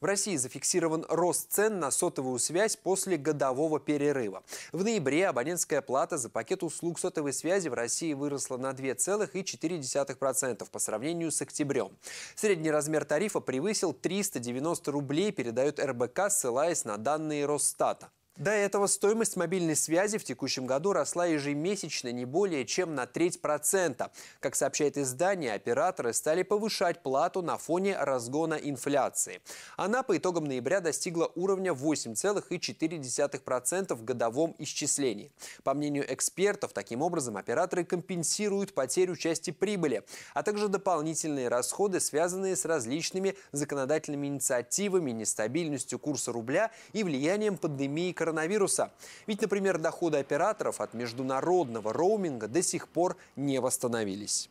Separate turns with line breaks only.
В России зафиксирован рост цен на сотовую связь после годового перерыва. В ноябре абонентская плата за пакет услуг сотовой связи в России выросла на 2,4% по сравнению с октябрем. Средний размер тарифа превысил 390 рублей, передает РБК, ссылаясь на данные Росстата. До этого стоимость мобильной связи в текущем году росла ежемесячно не более чем на треть процента. Как сообщает издание, операторы стали повышать плату на фоне разгона инфляции. Она по итогам ноября достигла уровня 8,4% в годовом исчислении. По мнению экспертов, таким образом операторы компенсируют потерю части прибыли, а также дополнительные расходы, связанные с различными законодательными инициативами, нестабильностью курса рубля и влиянием пандемии коронавируса коронавируса. Ведь, например, доходы операторов от международного роуминга до сих пор не восстановились.